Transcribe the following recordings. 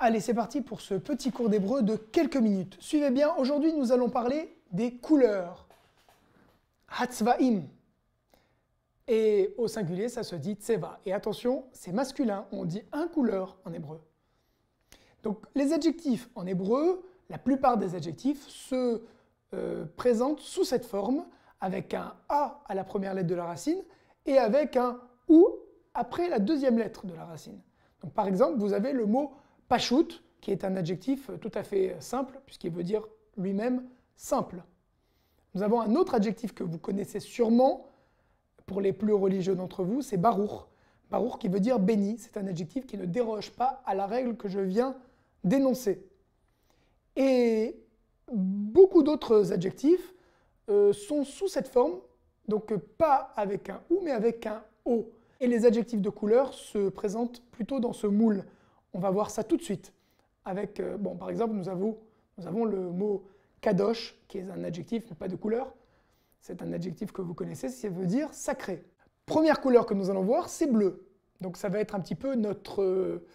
Allez, c'est parti pour ce petit cours d'hébreu de quelques minutes. Suivez bien, aujourd'hui nous allons parler des couleurs. Hatzvaim. Et au singulier, ça se dit tseva. Et attention, c'est masculin, on dit un couleur en hébreu. Donc les adjectifs en hébreu, la plupart des adjectifs se euh, présentent sous cette forme, avec un A à la première lettre de la racine et avec un OU après la deuxième lettre de la racine. Donc par exemple, vous avez le mot Pachout, qui est un adjectif tout à fait simple, puisqu'il veut dire lui-même simple. Nous avons un autre adjectif que vous connaissez sûrement pour les plus religieux d'entre vous, c'est Baruch. Baruch qui veut dire béni, c'est un adjectif qui ne déroge pas à la règle que je viens d'énoncer. Et beaucoup d'autres adjectifs euh, sont sous cette forme, donc pas avec un ou mais avec un o. Et les adjectifs de couleur se présentent plutôt dans ce moule. On va voir ça tout de suite. Avec, euh, bon, par exemple, nous avons, nous avons le mot kadosh, qui est un adjectif, mais pas de couleur. C'est un adjectif que vous connaissez, ça veut dire sacré. Première couleur que nous allons voir, c'est bleu. Donc ça va être un petit peu notre euh,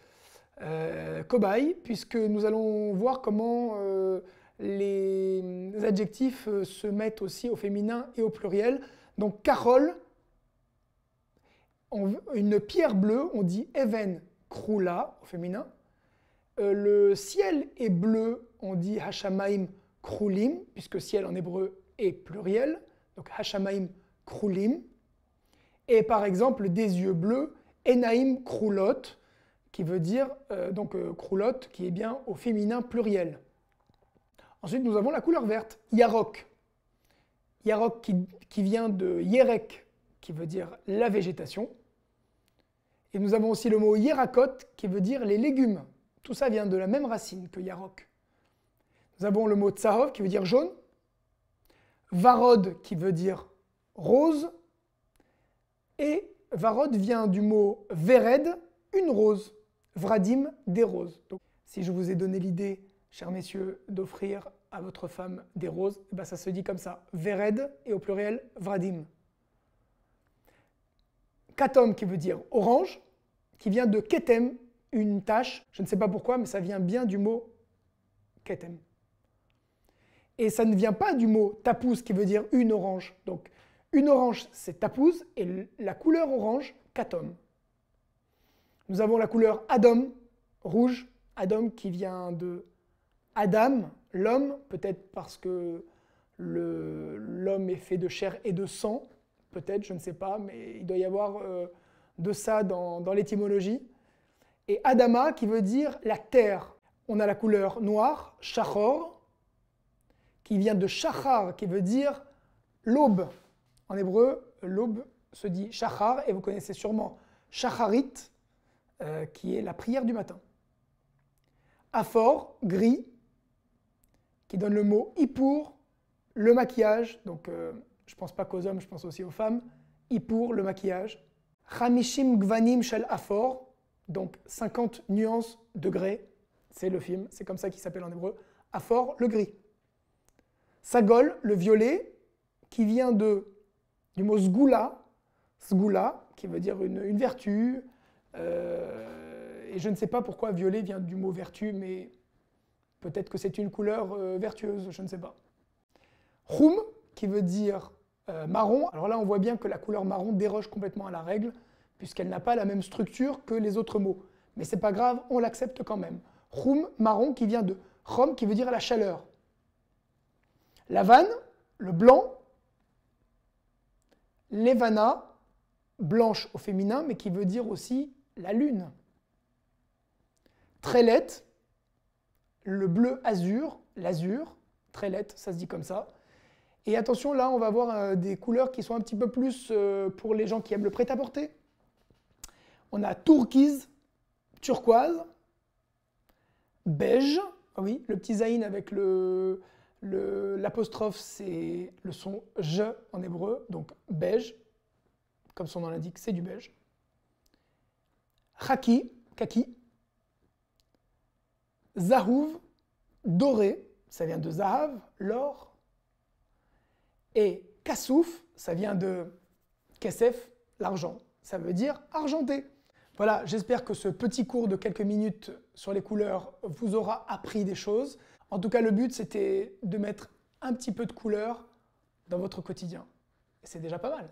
euh, cobaye, puisque nous allons voir comment les adjectifs se mettent aussi au féminin et au pluriel. Donc Carole, une pierre bleue, on dit even Kroula au féminin. Euh, le ciel est bleu, on dit Hashamaim Kroulim, puisque ciel en hébreu est pluriel, donc Hashamaim Kroulim. Et par exemple, des yeux bleus, Enaim Kroulot, qui veut dire, euh, donc euh, Kroulot, qui est bien au féminin pluriel. Ensuite, nous avons la couleur verte, Yarok. Yarok qui, qui vient de Yerek, qui veut dire la végétation. Et nous avons aussi le mot yérakot » qui veut dire les légumes. Tout ça vient de la même racine que yarok. Nous avons le mot tsahov qui veut dire jaune, varod qui veut dire rose, et varod vient du mot vered, une rose, vradim, des roses. Donc, si je vous ai donné l'idée, chers messieurs, d'offrir à votre femme des roses, eh ben ça se dit comme ça, vered et au pluriel vradim katom qui veut dire orange, qui vient de ketem, une tache. Je ne sais pas pourquoi, mais ça vient bien du mot ketem. Et ça ne vient pas du mot tapouz qui veut dire une orange. Donc une orange, c'est tapouz, et la couleur orange, katom. Nous avons la couleur adam, rouge, adam qui vient de Adam, l'homme, peut-être parce que l'homme est fait de chair et de sang, Peut-être, je ne sais pas, mais il doit y avoir euh, de ça dans, l'étymologie. Et Adama qui veut dire la terre. On a la couleur noire, Shachor, qui vient de Shachar, qui veut dire l'aube. En hébreu, l'aube se dit Shachar, et vous connaissez sûrement Shacharit, euh, qui est la prière du matin. Afor, gris, qui donne le mot Ipour, le maquillage, donc euh, je pense pas qu'aux hommes, je pense aussi aux femmes, Ipour, le maquillage, Ramishim Gvanim Shel Afor, donc 50 nuances de gris. c'est le film, c'est comme ça qu'il s'appelle en hébreu, Afor, le gris. Sagol, le violet, qui vient de, du mot Zgula, Zgula, qui veut dire une, vertu, euh, et je ne sais pas pourquoi violet vient du mot vertu, mais peut-être que c'est une couleur euh, vertueuse, je ne sais pas qui veut dire euh, marron. Alors là, on voit bien que la couleur marron déroge complètement à la règle, puisqu'elle n'a pas la même structure que les autres mots. Mais ce n'est pas grave, on l'accepte quand même. Rum »,« marron, qui vient de rum », qui veut dire la chaleur. Lavane, le blanc. Levana, blanche au féminin, mais qui veut dire aussi la lune. Trélette, le bleu azur, l'azur. Trélette, ça se dit comme ça et attention, là, on va voir euh, des couleurs qui sont un petit peu plus euh, pour les gens qui aiment le prêt-à-porter. On a turquise, turquoise, beige, ah oui, le petit zaïn avec le, l'apostrophe, c'est le son je en hébreu, donc beige, comme son nom l'indique, c'est du beige. Khaki, kaki. Zahouv, doré, ça vient de zahav, l'or. Et Kassouf, ça vient de Kassef, l'argent. Ça veut dire argenté. Voilà, j'espère que ce petit cours de quelques minutes sur les couleurs vous aura appris des choses. En tout cas, le but, c'était de mettre un petit peu de couleur dans votre quotidien. c'est déjà pas mal.